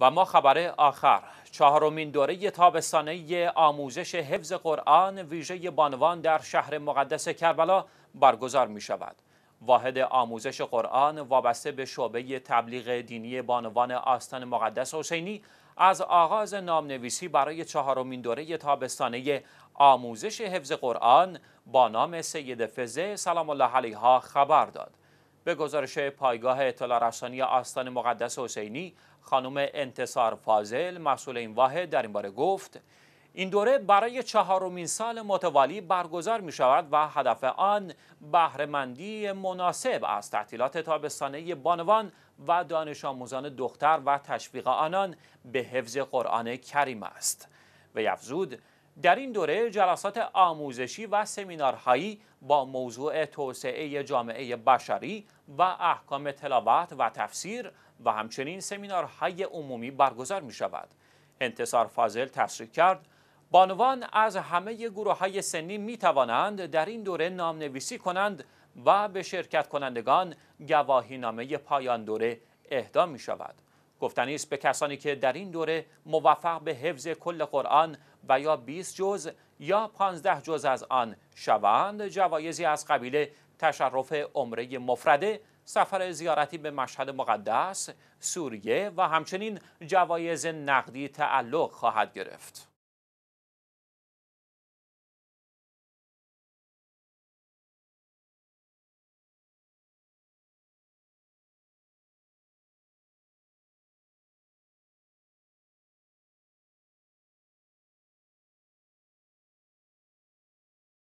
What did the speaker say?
و ما خبر آخر چهارمین دوره تابستانه آموزش حفظ قرآن ویژه بانوان در شهر مقدس کربلا برگزار می شود. واحد آموزش قرآن وابسته به شعبه تبلیغ دینی بانوان آستان مقدس حسینی از آغاز نامنویسی برای چهارمین دوره تابستانه آموزش حفظ قرآن با نام سید فزه سلام الله علیها خبر داد. به گزارش پایگاه اطلاع رسانی آستان مقدس حسینی خانم انتصار فاضل مسئول این واحد در این باره گفت این دوره برای چهارمین سال متوالی برگزار می شود و هدف آن بهرهمندی مناسب از تعطیلات تابستانه بانوان و دانش آموزان دختر و تشویق آنان به حفظ قرآن کریم است. و افزود در این دوره جلسات آموزشی و سمینارهایی با موضوع توسعه جامعه بشری و احکام تلاوت و تفسیر و همچنین سمینارهای عمومی برگزار می شود. انتصار فاضل تصریح کرد بانوان از همه گروه های سنی می توانند در این دوره نام نویسی کنند و به شرکت کنندگان گواهی نامه پایان دوره اهدا می شود. گفتنی به کسانی که در این دوره موفق به حفظ کل قرآن و یا 20 جزء یا 15 جزء از آن شوند جوایزی از قبیل تشرف عمره مفرده سفر زیارتی به مشهد مقدس سوریه و همچنین جوایز نقدی تعلق خواهد گرفت